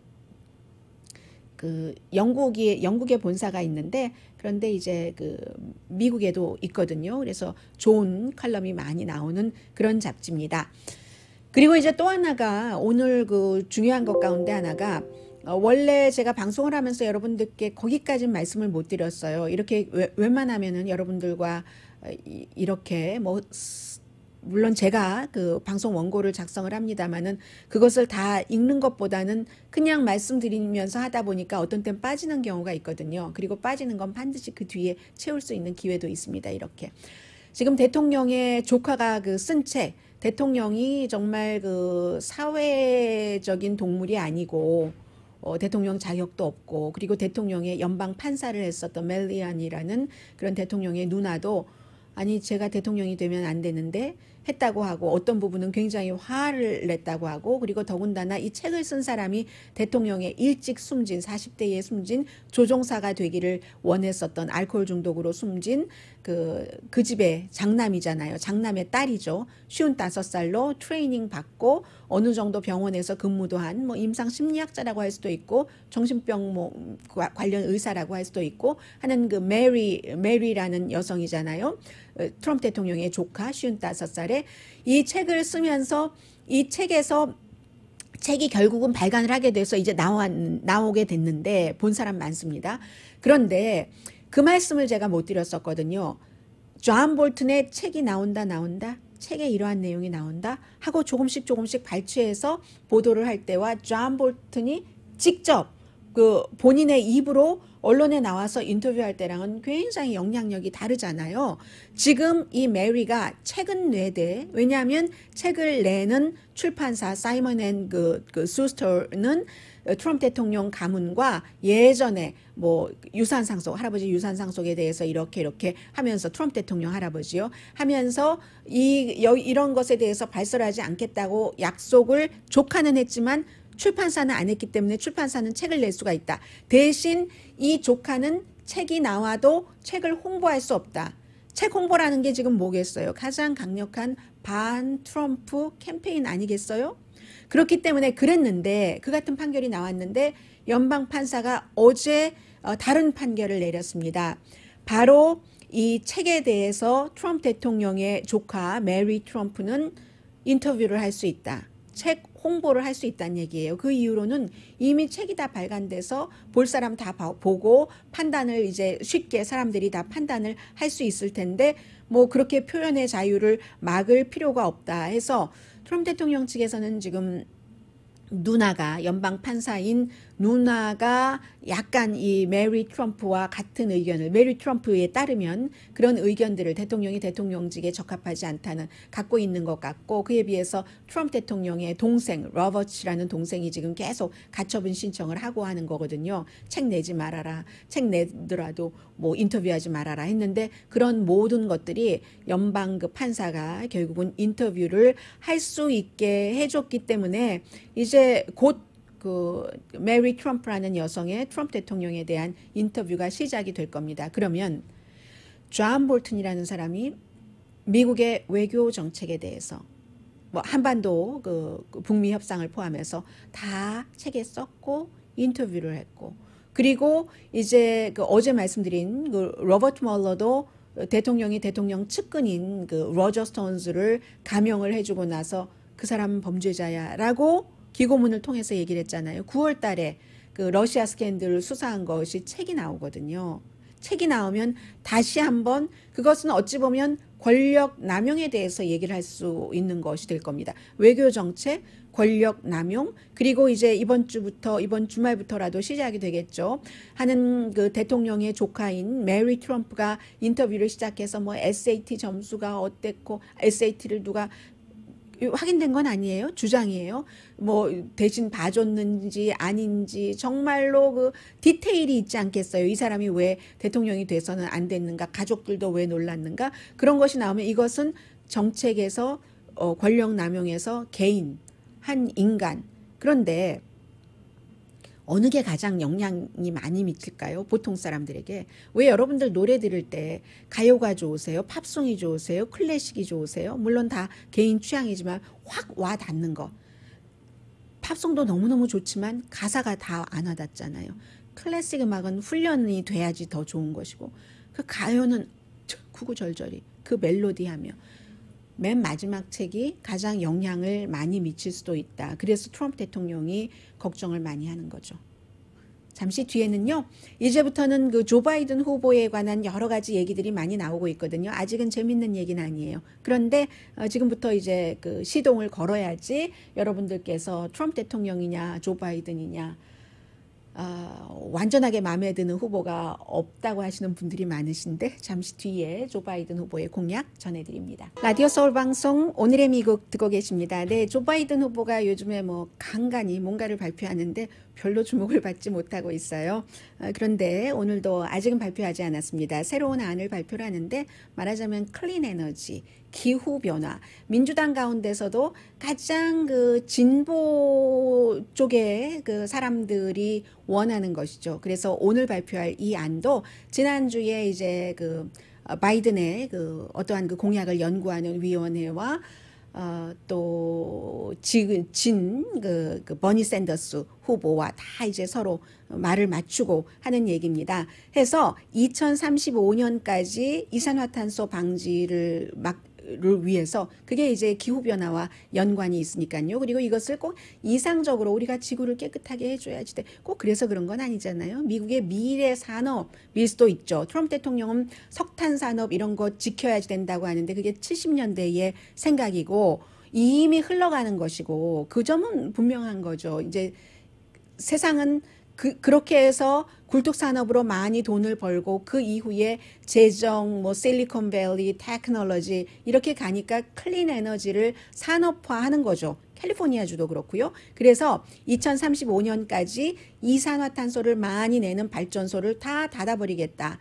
그 영국이 영국에 본사가 있는데 그런데 이제 그 미국에도 있거든요. 그래서 좋은 칼럼이 많이 나오는 그런 잡지입니다. 그리고 이제 또 하나가 오늘 그 중요한 것 가운데 하나가 어, 원래 제가 방송을 하면서 여러분들께 거기까지 말씀을 못 드렸어요. 이렇게 웬만하면은 여러분들과 어, 이렇게 뭐 물론 제가 그 방송 원고를 작성을 합니다만은 그것을 다 읽는 것보다는 그냥 말씀드리면서 하다 보니까 어떤 땐 빠지는 경우가 있거든요. 그리고 빠지는 건 반드시 그 뒤에 채울 수 있는 기회도 있습니다. 이렇게. 지금 대통령의 조카가 그쓴 책, 대통령이 정말 그 사회적인 동물이 아니고 어, 대통령 자격도 없고 그리고 대통령의 연방 판사를 했었던 멜리안이라는 그런 대통령의 누나도 아니 제가 대통령이 되면 안 되는데 했다고 하고 어떤 부분은 굉장히 화를 냈다고 하고 그리고 더군다나 이 책을 쓴 사람이 대통령의 일찍 숨진 40대에 숨진 조종사가 되기를 원했었던 알코올 중독으로 숨진 그, 그 집의 장남이잖아요. 장남의 딸이죠. 쉬운 다섯 살로 트레이닝 받고 어느 정도 병원에서 근무도 한 뭐 임상 심리학자라고 할 수도 있고 정신병 뭐 관련 의사라고 할 수도 있고 하는 그 메리 메리라는 여성이잖아요. 어, 트럼프 대통령의 조카 55살에 이 책을 쓰면서 이 책에서 책이 결국은 발간을 하게 돼서 이제 나와, 나오게 됐는데 본 사람 많습니다. 그런데 그 말씀을 제가 못 드렸었거든요. 존 볼튼의 책이 나온다 나온다 책에 이러한 내용이 나온다 하고 조금씩 조금씩 발췌해서 보도를 할 때와 존 볼튼이 직접 그 본인의 입으로 언론에 나와서 인터뷰할 때랑은 굉장히 영향력이 다르잖아요. 지금 이 메리가 책은 내대 왜냐하면 책을 내는 출판사 사이먼 앤그 그 수스터는 트럼프 대통령 가문과 예전에 뭐 유산 상속 할아버지 유산 상속에 대해서 이렇게 이렇게 하면서 트럼프 대통령 할아버지요 하면서 이 여, 이런 것에 대해서 발설하지 않겠다고 약속을 조카는 했지만 출판사는 안 했기 때문에 출판사는 책을 낼 수가 있다. 대신 이 조카는 책이 나와도 책을 홍보할 수 없다. 책 홍보라는 게 지금 뭐겠어요? 가장 강력한 반 트럼프 캠페인 아니겠어요? 그렇기 때문에 그랬는데 그 같은 판결이 나왔는데 연방 판사가 어제 어, 다른 판결을 내렸습니다. 바로 이 책에 대해서 트럼프 대통령의 조카 메리 트럼프는 인터뷰를 할 수 있다. 책 홍보를 할 수 있다는 얘기예요. 그 이후로는 이미 책이 다 발간돼서 볼 사람 다 보고 판단을 이제 쉽게 사람들이 다 판단을 할 수 있을 텐데 뭐 그렇게 표현의 자유를 막을 필요가 없다 해서 트럼프 대통령 측에서는 지금 누나가 연방 판사인 누나가 약간 이 메리 트럼프와 같은 의견을 메리 트럼프에 따르면 그런 의견들을 대통령이 대통령직에 적합하지 않다는 갖고 있는 것 같고 그에 비해서 트럼프 대통령의 동생 러버츠라는 동생이 지금 계속 가처분 신청을 하고 하는 거거든요. 책 내지 말아라. 책 내더라도 뭐 인터뷰하지 말아라 했는데 그런 모든 것들이 연방급 판사가 결국은 인터뷰를 할 수 있게 해줬기 때문에 이제 곧그 메리 트럼프라는 여성의 트럼프 대통령에 대한 인터뷰가 시작이 될 겁니다. 그러면 존 볼튼이라는 사람이 미국의 외교 정책에 대해서 뭐 한반도 그, 그 북미 협상을 포함해서 다 책에 썼고 인터뷰를 했고 그리고 이제 그 어제 말씀드린 그 로버트 멀러도 대통령이 대통령 측근인 그 로저 스톤즈를 감형을 해주고 나서 그 사람은 범죄자야라고 기고문을 통해서 얘기를 했잖아요. 9월 달에 그 러시아 스캔들을 수사한 것이 책이 나오거든요. 책이 나오면 다시 한번 그것은 어찌 보면 권력 남용에 대해서 얘기를 할 수 있는 것이 될 겁니다. 외교 정책, 권력 남용, 그리고 이제 이번 주부터 이번 주말부터라도 시작이 되겠죠. 하는 그 대통령의 조카인 메리 트럼프가 인터뷰를 시작해서 뭐 SAT 점수가 어땠고 SAT를 누가 확인된 건 아니에요. 주장이에요. 뭐 대신 봐줬는지 아닌지 정말로 그 디테일이 있지 않겠어요. 이 사람이 왜 대통령이 돼서는 안 됐는가, 가족들도 왜 놀랐는가 그런 것이 나오면 이것은 정책에서 어, 권력 남용에서 개인 한 인간 그런데 어느 게 가장 영향이 많이 미칠까요? 보통 사람들에게. 왜 여러분들 노래 들을 때 가요가 좋으세요? 팝송이 좋으세요? 클래식이 좋으세요? 물론 다 개인 취향이지만 확 와 닿는 거. 팝송도 너무너무 좋지만 가사가 다 안 와닿잖아요. 클래식 음악은 훈련이 돼야지 더 좋은 것이고 그 가요는 구구절절히 그 멜로디하며 맨 마지막 책이 가장 영향을 많이 미칠 수도 있다. 그래서 트럼프 대통령이 걱정을 많이 하는 거죠. 잠시 뒤에는요. 이제부터는 그 조 바이든 후보에 관한 여러 가지 얘기들이 많이 나오고 있거든요. 아직은 재밌는 얘기는 아니에요. 그런데 어, 지금부터 이제 그 시동을 걸어야지 여러분들께서 트럼프 대통령이냐 조 바이든이냐 어, 완전하게 마음에 드는 후보가 없다고 하시는 분들이 많으신데 잠시 뒤에 조 바이든 후보의 공약 전해드립니다. 라디오 서울 방송 오늘의 미국 듣고 계십니다. 네, 조 바이든 후보가 요즘에 뭐 간간히 뭔가를 발표하는데 별로 주목을 받지 못하고 있어요. 어, 그런데 오늘도 아직은 발표하지 않았습니다. 새로운 안을 발표를 하는데 말하자면 클린 에너지 기후 변화, 민주당 가운데서도 가장 그 진보 쪽의 그 사람들이 원하는 것이죠. 그래서 오늘 발표할 이 안도 지난주에 이제 그 어, 바이든의 그 어떠한 그 공약을 연구하는 위원회와 어또 지금 진그 그 버니 샌더스 후보와 다 이제 서로 말을 맞추고 하는 얘기입니다. 해서 2035년까지 이산화탄소 방지를 막를 위해서 그게 이제 기후 변화와 연관이 있으니까요. 그리고 이것을 꼭 이상적으로 우리가 지구를 깨끗하게 해줘야지 꼭 그래서 그런 건 아니잖아요. 미국의 미래 산업 일수도 있죠. 트럼프 대통령은 석탄 산업 이런 거 지켜야지 된다고 하는데 그게 70년대의 생각이고 이미 흘러가는 것이고 그 점은 분명한 거죠. 이제 세상은 그, 그렇게 해서 굴뚝 산업으로 많이 돈을 벌고 그 이후에 재정, 뭐 실리콘밸리, 테크놀로지 이렇게 가니까 클린 에너지를 산업화하는 거죠. 캘리포니아주도 그렇고요. 그래서 2035년까지 이산화탄소를 많이 내는 발전소를 다 닫아버리겠다.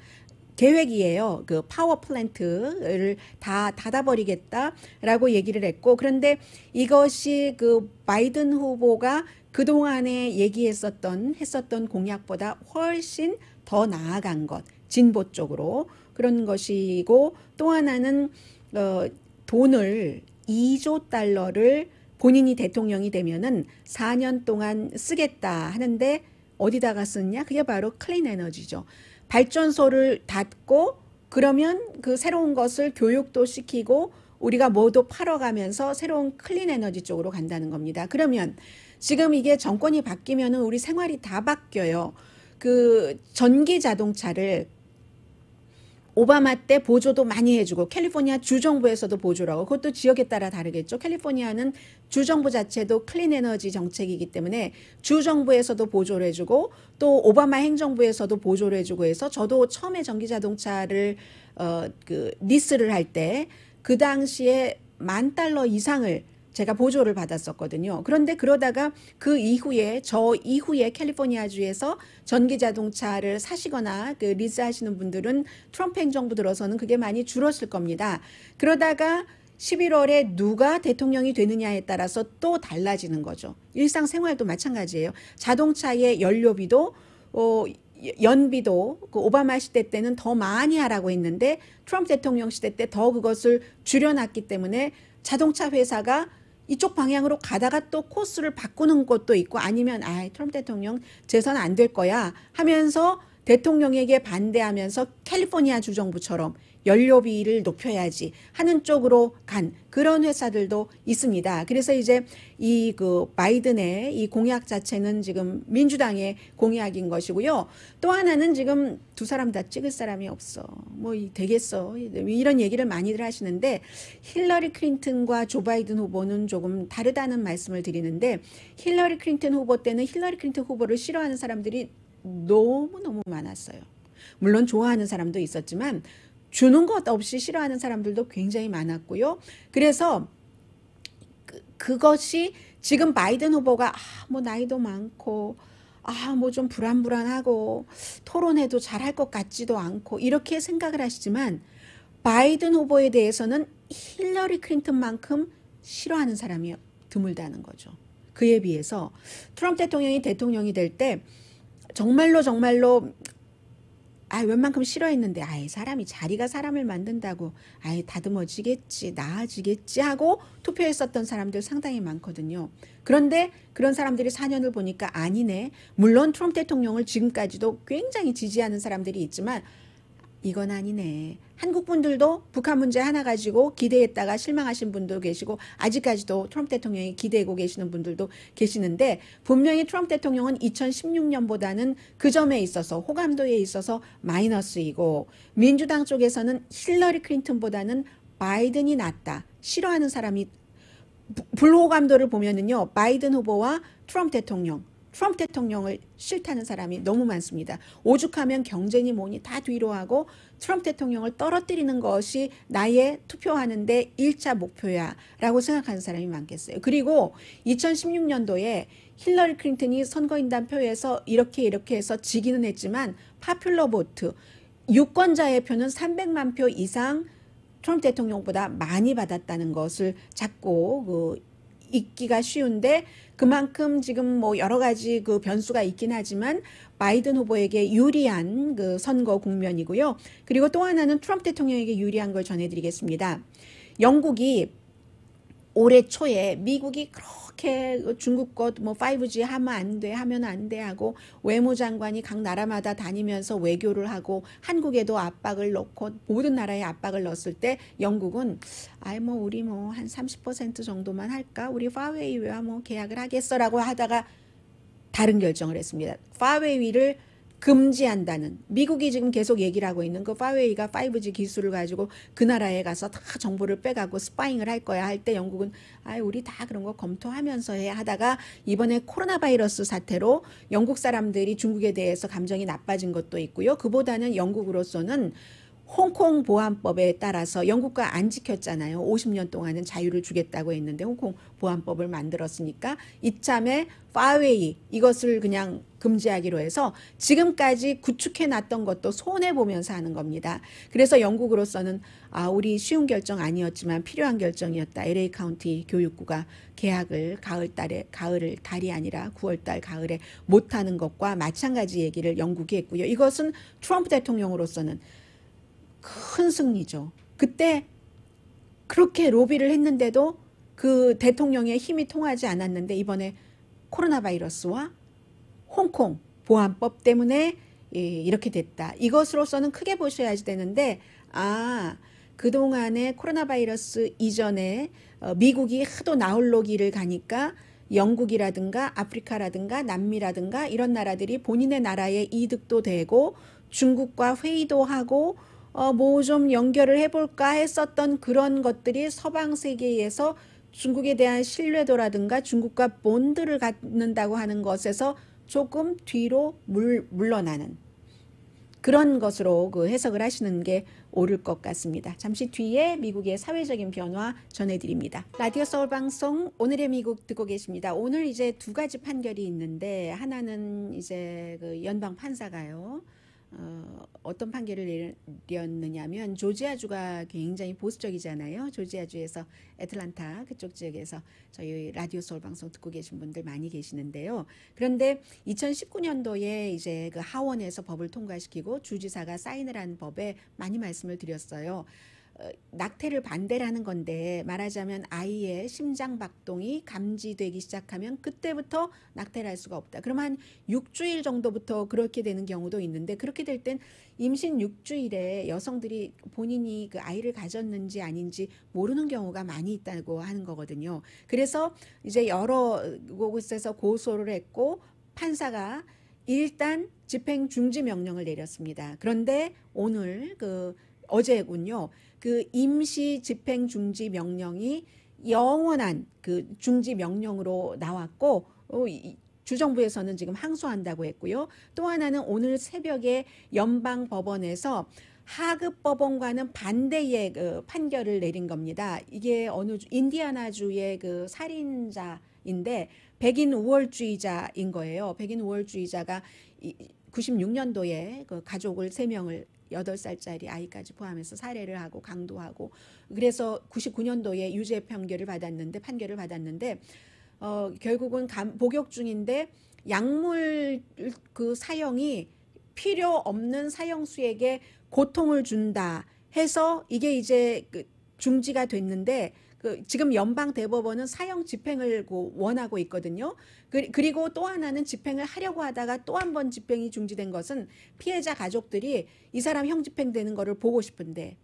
계획이에요. 그 파워 플랜트를 다 닫아버리겠다라고 얘기를 했고, 그런데 이것이 그 바이든 후보가 그동안에 얘기했었던 했었던 공약보다 훨씬 더 나아간 것 진보 쪽으로 그런 것이고 또 하나는 어, 돈을 2조 달러를 본인이 대통령이 되면은 4년 동안 쓰겠다 하는데 어디다가 쓰냐 그게 바로 클린 에너지죠. 발전소를 닫고 그러면 그 새로운 것을 교육도 시키고 우리가 모두 팔아가면서 새로운 클린 에너지 쪽으로 간다는 겁니다. 그러면 지금 이게 정권이 바뀌면은 우리 생활이 다 바뀌어요. 그 전기 자동차를 오바마 때 보조도 많이 해주고 캘리포니아 주정부에서도 보조라고 그것도 지역에 따라 다르겠죠. 캘리포니아는 주정부 자체도 클린 에너지 정책이기 때문에 주정부에서도 보조를 해주고 또 오바마 행정부에서도 보조를 해주고 해서 저도 처음에 전기 자동차를 어그 니스를 할 때 그 당시에 만 달러 이상을 제가 보조를 받았었거든요. 그런데 그러다가 그 이후에 저 이후에 캘리포니아주에서 전기 자동차를 사시거나 그 리스 하시는 분들은 트럼프 행정부 들어서는 그게 많이 줄었을 겁니다. 그러다가 11월에 누가 대통령이 되느냐에 따라서 또 달라지는 거죠. 일상생활도 마찬가지예요. 자동차의 연료비도 어, 연비도 그 오바마 시대 때는 더 많이 하라고 했는데 트럼프 대통령 시대 때 더 그것을 줄여놨기 때문에 자동차 회사가 이쪽 방향으로 가다가 또 코스를 바꾸는 것도 있고 아니면 아 트럼프 대통령 재선 안 될 거야 하면서 대통령에게 반대하면서 캘리포니아 주정부처럼 연료비를 높여야지 하는 쪽으로 간 그런 회사들도 있습니다. 그래서 이제 이 그 바이든의 이 공약 자체는 지금 민주당의 공약인 것이고요. 또 하나는 지금 두 사람 다 찍을 사람이 없어. 뭐 되겠어. 이런 얘기를 많이들 하시는데 힐러리 클린턴과 조 바이든 후보는 조금 다르다는 말씀을 드리는데 힐러리 클린턴 후보 때는 힐러리 클린턴 후보를 싫어하는 사람들이 너무너무 많았어요. 물론 좋아하는 사람도 있었지만 주는 것 없이 싫어하는 사람들도 굉장히 많았고요. 그래서 그, 그것이 지금 바이든 후보가 아, 뭐 나이도 많고 아, 뭐 좀 불안불안하고 토론해도 잘할 것 같지도 않고 이렇게 생각을 하시지만 바이든 후보에 대해서는 힐러리 클린턴만큼 싫어하는 사람이 드물다는 거죠. 그에 비해서 트럼프 대통령이 대통령이 될 때 정말로 정말로 아, 웬만큼 싫어했는데, 아예 사람이 자리가 사람을 만든다고, 아예 다듬어지겠지, 나아지겠지 하고 투표했었던 사람들 상당히 많거든요. 그런데 그런 사람들이 4년을 보니까 아니네. 물론 트럼프 대통령을 지금까지도 굉장히 지지하는 사람들이 있지만, 이건 아니네. 한국 분들도 북한 문제 하나 가지고 기대했다가 실망하신 분도 계시고 아직까지도 트럼프 대통령이 기대고 계시는 분들도 계시는데 분명히 트럼프 대통령은 2016년보다는 그 점에 있어서 호감도에 있어서 마이너스이고 민주당 쪽에서는 힐러리 클린턴보다는 바이든이 낫다. 싫어하는 사람이 불호감도를 보면은요. 바이든 후보와 트럼프 대통령 트럼프 대통령을 싫다는 사람이 너무 많습니다. 오죽하면 경제니 뭐니 다 뒤로 하고 트럼프 대통령을 떨어뜨리는 것이 나의 투표하는데 1차 목표야 라고 생각하는 사람이 많겠어요. 그리고 2016년도에 힐러리 클린턴이 선거인단 표에서 이렇게 이렇게 해서 지기는 했지만 파퓰러 보트, 유권자의 표는 300만 표 이상 트럼프 대통령보다 많이 받았다는 것을 자꾸 그 있기가 쉬운데 그만큼 지금 뭐 여러 가지 그 변수가 있긴 하지만 바이든 후보에게 유리한 그 선거 국면이고요. 그리고 또 하나는 트럼프 대통령에게 유리한 걸 전해드리겠습니다. 영국이 올해 초에 미국이 그렇게 중국 것뭐 5G 하면 안 돼, 하면 안 돼 하고 외무장관이 각 나라마다 다니면서 외교를 하고 한국에도 압박을 넣고 모든 나라에 압박을 넣었을 때 영국은 아이 뭐 우리 뭐 한 30% 정도만 할까? 우리 파웨이와 뭐 계약을 하겠어라고 하다가 다른 결정을 했습니다. 파웨이를 금지한다는 미국이 지금 계속 얘기를 하고 있는 그 파웨이가 5G 기술을 가지고 그 나라에 가서 다 정보를 빼가고 스파잉을 할 거야 할 때 영국은 아 우리 다 그런 거 검토하면서 해 하다가 이번에 코로나 바이러스 사태로 영국 사람들이 중국에 대해서 감정이 나빠진 것도 있고요. 그보다는 영국으로서는 홍콩 보안법에 따라서 영국과 안 지켰잖아요. 50년 동안은 자유를 주겠다고 했는데 홍콩 보안법을 만들었으니까 이참에 파웨이 이것을 그냥 금지하기로 해서 지금까지 구축해 놨던 것도 손해 보면서 하는 겁니다. 그래서 영국으로서는 아 우리 쉬운 결정 아니었지만 필요한 결정이었다. LA 카운티 교육부가 계약을 가을 달에 가을을 달이 아니라 9월 달 가을에 못 하는 것과 마찬가지 얘기를 영국이 했고요. 이것은 트럼프 대통령으로서는 큰 승리죠. 그때 그렇게 로비를 했는데도 그 대통령의 힘이 통하지 않았는데 이번에 코로나 바이러스와 홍콩 보안법 때문에 예, 이렇게 됐다. 이것으로서는 크게 보셔야지 되는데 아 그동안에 코로나 바이러스 이전에 어, 미국이 하도 나홀로 길을 가니까 영국이라든가 아프리카라든가 남미라든가 이런 나라들이 본인의 나라의 이득도 되고 중국과 회의도 하고 어, 뭐 좀 연결을 해볼까 했었던 그런 것들이 서방 세계에서 중국에 대한 신뢰도라든가 중국과 본드를 갖는다고 하는 것에서 조금 뒤로 물, 물러나는 그런 것으로 그 해석을 하시는 게 옳을 것 같습니다. 잠시 뒤에 미국의 사회적인 변화 전해드립니다. 라디오 서울 방송 오늘의 미국 듣고 계십니다. 오늘 이제 두 가지 판결이 있는데 하나는 이제 그 연방 판사가요. 어, 어떤 판결을 내렸느냐면 조지아주가 굉장히 보수적이잖아요. 조지아주에서 애틀란타 그쪽 지역에서 저희 라디오 서울 방송 듣고 계신 분들 많이 계시는데요. 그런데 2019년도에 이제 그 하원에서 법을 통과시키고 주지사가 사인을 한 법에 많이 말씀을 드렸어요. 어, 낙태를 반대라는 건데 말하자면 아이의 심장 박동이 감지되기 시작하면 그때부터 낙태를 할 수가 없다. 그럼 한 6주일 정도부터 그렇게 되는 경우도 있는데 그렇게 될 땐 임신 6주일에 여성들이 본인이 그 아이를 가졌는지 아닌지 모르는 경우가 많이 있다고 하는 거거든요. 그래서 이제 여러 곳에서 고소를 했고 판사가 일단 집행 중지 명령을 내렸습니다. 그런데 오늘 그 어제군요. 그 임시 집행 중지 명령이 영원한 그 중지 명령으로 나왔고 어, 주정부에서는 지금 항소한다고 했고요. 또 하나는 오늘 새벽에 연방 법원에서 하급 법원과는 반대의 그 판결을 내린 겁니다. 이게 어느 인디아나주의 그 살인자인데 백인 우월주의자인 거예요. 백인 우월주의자가 96년도에 그 가족을 세 명을 여덟 살짜리 아이까지 포함해서 살해를 하고 강도하고 그래서 99년도에 유죄 판결을 받았는데 판결을 받았는데 어 결국은 감, 복역 중인데 약물 그 사형이 필요 없는 사형수에게 고통을 준다 해서 이게 이제 그 중지가 됐는데 그 지금 연방 대법원은 사형 집행을 원하고 있거든요. 그, 리고또 하나는 집행을 하려고 하다가 또 한 번 집행이 중지된 것은 피해자 가족들이 이 사람 형 집행되는 거를 보고 싶은데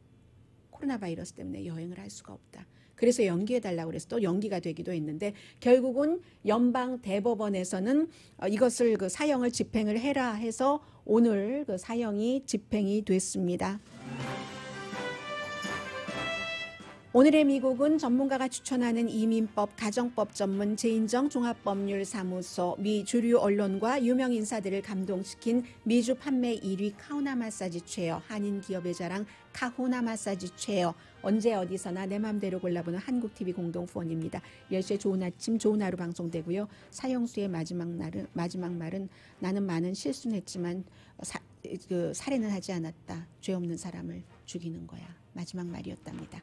코로나 바이러스 때문에 여행을 할 수가 없다. 그래서 연기해달라고 그래서 또 연기가 되기도 했는데 결국은 연방 대법원에서는 어, 이것을 그 사형을 집행을 해라 해서 오늘 그 사형이 집행이 됐습니다. 오늘의 미국은 전문가가 추천하는 이민법 가정법 전문 재인정 종합법률사무소 미 주류 언론과 유명 인사들을 감동시킨 미주 판매 1위 카우나 마사지 최어 한인 기업의 자랑 카호나 마사지 최어 언제 어디서나 내 맘대로 골라보는 한국 TV 공동 후원입니다. 10시에 좋은 아침 좋은 하루 방송되고요. 사형수의 마지막 날은 마지막 말은 나는 많은 실수는 했지만 사, 그, 살해는 하지 않았다. 죄 없는 사람을 죽이는 거야. 마지막 말이었답니다.